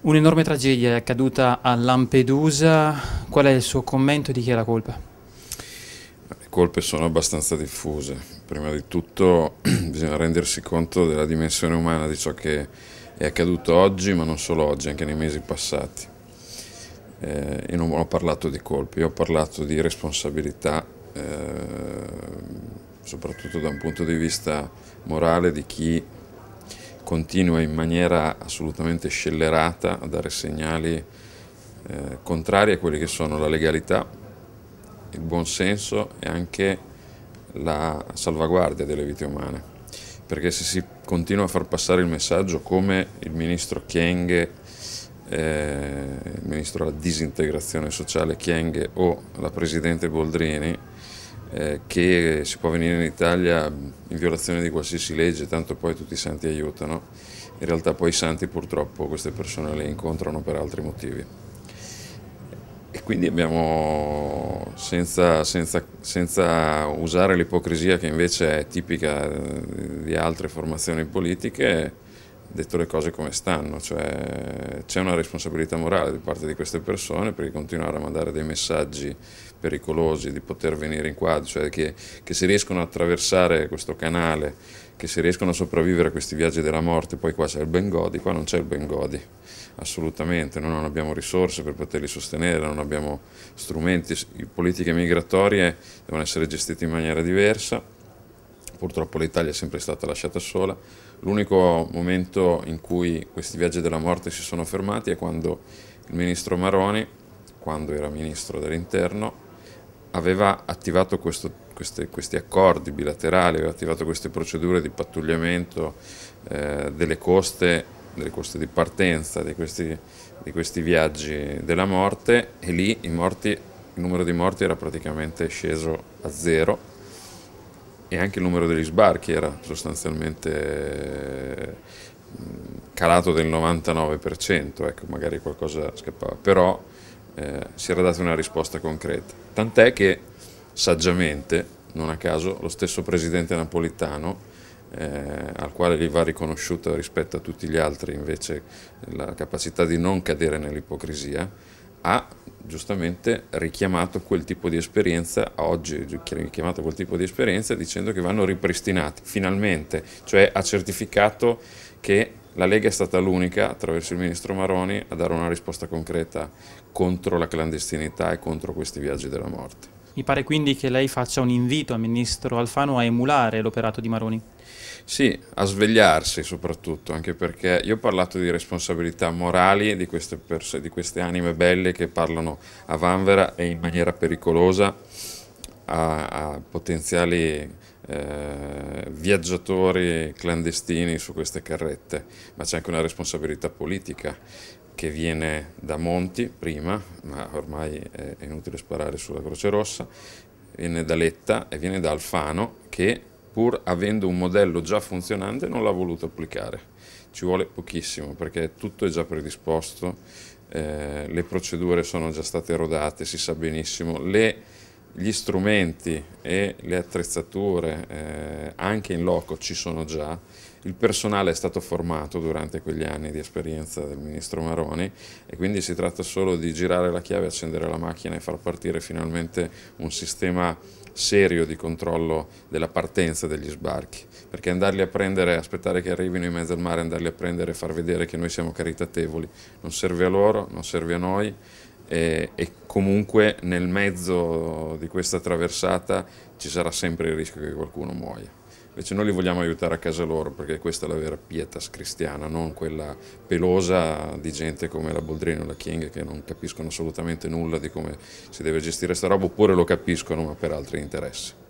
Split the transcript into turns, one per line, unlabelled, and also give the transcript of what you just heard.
Un'enorme tragedia è accaduta a Lampedusa, qual è il suo commento e di chi è la colpa? Le colpe sono abbastanza diffuse, prima di tutto bisogna rendersi conto della dimensione umana di ciò che è accaduto oggi, ma non solo oggi, anche nei mesi passati. Eh, io non ho parlato di colpe, io ho parlato di responsabilità, eh, soprattutto da un punto di vista morale di chi continua in maniera assolutamente scellerata a dare segnali eh, contrari a quelli che sono la legalità, il buonsenso e anche la salvaguardia delle vite umane. Perché se si continua a far passare il messaggio come il ministro Chienghe, eh, il ministro della disintegrazione sociale Chienghe o la presidente Boldrini, eh, che si può venire in Italia in violazione di qualsiasi legge, tanto poi tutti i santi aiutano. In realtà poi i santi purtroppo queste persone le incontrano per altri motivi. E quindi abbiamo, senza, senza, senza usare l'ipocrisia che invece è tipica eh, di altre formazioni politiche, detto le cose come stanno, cioè c'è una responsabilità morale da parte di queste persone per continuare a mandare dei messaggi pericolosi di poter venire in quadro, cioè che, che se riescono a attraversare questo canale, che se riescono a sopravvivere a questi viaggi della morte, poi qua c'è il Bengodi, qua non c'è il Bengodi, assolutamente, noi non abbiamo risorse per poterli sostenere, non abbiamo strumenti, le politiche migratorie devono essere gestite in maniera diversa purtroppo l'Italia è sempre stata lasciata sola. L'unico momento in cui questi viaggi della morte si sono fermati è quando il ministro Maroni, quando era ministro dell'interno, aveva attivato questo, queste, questi accordi bilaterali, aveva attivato queste procedure di pattugliamento eh, delle, coste, delle coste di partenza di questi, di questi viaggi della morte e lì morti, il numero di morti era praticamente sceso a zero e anche il numero degli sbarchi era sostanzialmente eh, calato del 99%, ecco, magari qualcosa scappava, però eh, si era data una risposta concreta. Tant'è che saggiamente, non a caso, lo stesso presidente napolitano, eh, al quale gli va riconosciuta rispetto a tutti gli altri invece la capacità di non cadere nell'ipocrisia, ha giustamente richiamato quel tipo di esperienza, oggi richiamato quel tipo di esperienza dicendo che vanno ripristinati, finalmente, cioè ha certificato che la Lega è stata l'unica, attraverso il ministro Maroni, a dare una risposta concreta contro la clandestinità e contro questi viaggi della morte. Mi pare quindi che lei faccia un invito al ministro Alfano a emulare l'operato di Maroni. Sì, a svegliarsi soprattutto, anche perché io ho parlato di responsabilità morali di queste, pers- di queste anime belle che parlano a vanvera e in maniera pericolosa a, a potenziali eh, viaggiatori clandestini su queste carrette, ma c'è anche una responsabilità politica che viene da Monti prima, ma ormai è inutile sparare sulla Croce Rossa, viene da Letta e viene da Alfano che pur avendo un modello già funzionante non l'ha voluto applicare. Ci vuole pochissimo perché tutto è già predisposto, eh, le procedure sono già state rodate, si sa benissimo, le gli strumenti e le attrezzature eh, anche in loco ci sono già, il personale è stato formato durante quegli anni di esperienza del ministro Maroni e quindi si tratta solo di girare la chiave, accendere la macchina e far partire finalmente un sistema serio di controllo della partenza degli sbarchi, perché andarli a prendere, aspettare che arrivino in mezzo al mare, andarli a prendere e far vedere che noi siamo caritatevoli, non serve a loro, non serve a noi e, e comunque nel mezzo di questa traversata ci sarà sempre il rischio che qualcuno muoia. Invece noi li vogliamo aiutare a casa loro perché questa è la vera pietas cristiana, non quella pelosa di gente come la Boldrino o la King che non capiscono assolutamente nulla di come si deve gestire questa roba oppure lo capiscono ma per altri interessi.